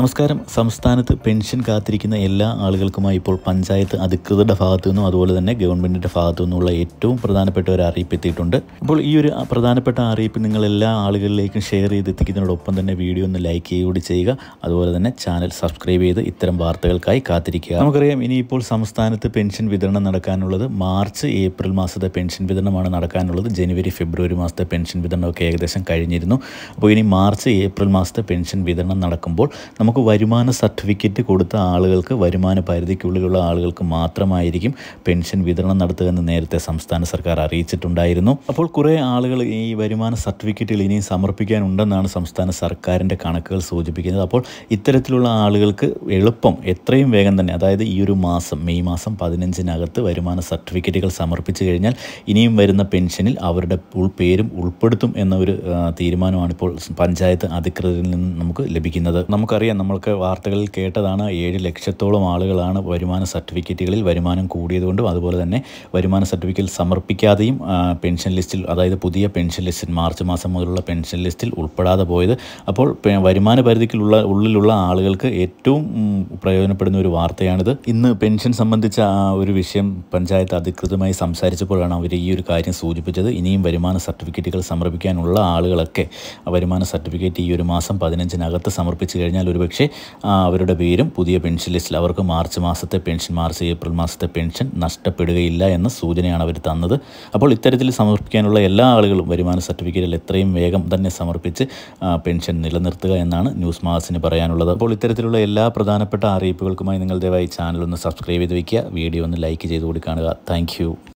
നമസ്കാരം സംസ്ഥാനത്ത് പെൻഷൻ കാത്തിരിക്കുന്ന എല്ലാ ആളുകൾക്കുമായി ഇപ്പോൾ പഞ്ചായത്ത് അധികൃതരുടെ ഭാഗത്തു നിന്നും അതുപോലെ തന്നെ ഗവൺമെൻറ്റിൻ്റെ ഭാഗത്തു നിന്നുള്ള ഏറ്റവും പ്രധാനപ്പെട്ട ഒരു അറിയിപ്പ് എത്തിയിട്ടുണ്ട് അപ്പോൾ ഈ ഒരു പ്രധാനപ്പെട്ട അറിയിപ്പ് നിങ്ങൾ എല്ലാ ആളുകളിലേക്കും ഷെയർ എത്തിക്കുന്നതിനോടൊപ്പം തന്നെ വീഡിയോ ഒന്ന് ലൈക്ക് ചെയ്യുകൂടി ചെയ്യുക അതുപോലെ തന്നെ ചാനൽ സബ്സ്ക്രൈബ് ചെയ്ത് ഇത്തരം വാർത്തകൾക്കായി കാത്തിരിക്കുക നമുക്കറിയാം ഇനിയിപ്പോൾ സംസ്ഥാനത്ത് പെൻഷൻ വിതരണം നടക്കാനുള്ളത് മാർച്ച് ഏപ്രിൽ മാസത്തെ പെൻഷൻ വിതരണമാണ് നടക്കാനുള്ളത് ജനുവരി ഫെബ്രുവരി മാസത്തെ പെൻഷൻ വിതരണമൊക്കെ ഏകദേശം കഴിഞ്ഞിരുന്നു അപ്പോൾ ഇനി മാർച്ച് ഏപ്രിൽ മാസത്തെ പെൻഷൻ വിതരണം നടക്കുമ്പോൾ നമുക്ക് നമുക്ക് വരുമാന സർട്ടിഫിക്കറ്റ് കൊടുത്ത ആളുകൾക്ക് വരുമാന പരിധിക്കുള്ളിലുള്ള ആളുകൾക്ക് മാത്രമായിരിക്കും പെൻഷൻ വിതരണം നടത്തുക എന്ന് നേരത്തെ സംസ്ഥാന സർക്കാർ അറിയിച്ചിട്ടുണ്ടായിരുന്നു അപ്പോൾ കുറേ ആളുകൾ ഈ വരുമാന സർട്ടിഫിക്കറ്റുകൾ ഇനിയും സമർപ്പിക്കാനുണ്ടെന്നാണ് സംസ്ഥാന സർക്കാരിൻ്റെ കണക്കുകൾ സൂചിപ്പിക്കുന്നത് അപ്പോൾ ഇത്തരത്തിലുള്ള ആളുകൾക്ക് എളുപ്പം എത്രയും വേഗം തന്നെ അതായത് ഈ ഒരു മാസം മെയ് മാസം പതിനഞ്ചിനകത്ത് വരുമാന സർട്ടിഫിക്കറ്റുകൾ സമർപ്പിച്ചു കഴിഞ്ഞാൽ ഇനിയും വരുന്ന പെൻഷനിൽ അവരുടെ പേരും ഉൾപ്പെടുത്തും എന്ന ഒരു തീരുമാനമാണ് ഇപ്പോൾ പഞ്ചായത്ത് അധികൃതരിൽ നിന്ന് നമുക്ക് ലഭിക്കുന്നത് നമുക്കറിയാം നമ്മൾക്ക് വാർത്തകളിൽ കേട്ടതാണ് ഏഴ് ലക്ഷത്തോളം ആളുകളാണ് വരുമാന സർട്ടിഫിക്കറ്റുകളിൽ വരുമാനം കൂടിയതുകൊണ്ടും അതുപോലെ തന്നെ വരുമാന സർട്ടിഫിക്കറ്റ് സമർപ്പിക്കാതെയും പെൻഷൻ ലിസ്റ്റിൽ അതായത് പുതിയ പെൻഷൻ ലിസ്റ്റിൽ മാർച്ച് മാസം മുതലുള്ള പെൻഷൻ ലിസ്റ്റിൽ ഉൾപ്പെടാതെ പോയത് അപ്പോൾ വരുമാന പരിധിക്കുള്ള ഉള്ളിലുള്ള ആളുകൾക്ക് ഏറ്റവും പ്രയോജനപ്പെടുന്ന ഒരു വാർത്തയാണിത് ഇന്ന് പെൻഷൻ സംബന്ധിച്ച ഒരു വിഷയം പഞ്ചായത്ത് അധികൃതമായി സംസാരിച്ചപ്പോഴാണ് അവർ ഈ ഒരു കാര്യം സൂചിപ്പിച്ചത് ഇനിയും വരുമാന സർട്ടിഫിക്കറ്റുകൾ സമർപ്പിക്കാനുള്ള ആളുകളൊക്കെ വരുമാന സർട്ടിഫിക്കറ്റ് ഈ ഒരു മാസം പതിനഞ്ചിനകത്ത് സമർപ്പിച്ചു കഴിഞ്ഞാൽ ഒരു ഒരുപക്ഷെ അവരുടെ പേരും പുതിയ പെൻഷൻ ലിസ്റ്റിൽ അവർക്ക് മാർച്ച് മാസത്തെ പെൻഷൻ മാർച്ച് ഏപ്രിൽ മാസത്തെ പെൻഷൻ നഷ്ടപ്പെടുകയില്ല എന്ന സൂചനയാണ് അവർ തന്നത് അപ്പോൾ ഇത്തരത്തിൽ സമർപ്പിക്കാനുള്ള എല്ലാ ആളുകളും വരുമാന സർട്ടിഫിക്കറ്റിൽ എത്രയും വേഗം തന്നെ സമർപ്പിച്ച് പെൻഷൻ നിലനിർത്തുക എന്നാണ് ന്യൂസ് മാസിന് പറയാനുള്ളത് അപ്പോൾ ഇത്തരത്തിലുള്ള എല്ലാ പ്രധാനപ്പെട്ട അറിയിപ്പുകൾക്കുമായി നിങ്ങൾ ദയവായി ചാനൽ ഒന്ന് സബ്സ്ക്രൈബ് ചെയ്ത് വയ്ക്കുക വീഡിയോ ഒന്ന് ലൈക്ക് ചെയ്ത് കൂടി കാണുക താങ്ക്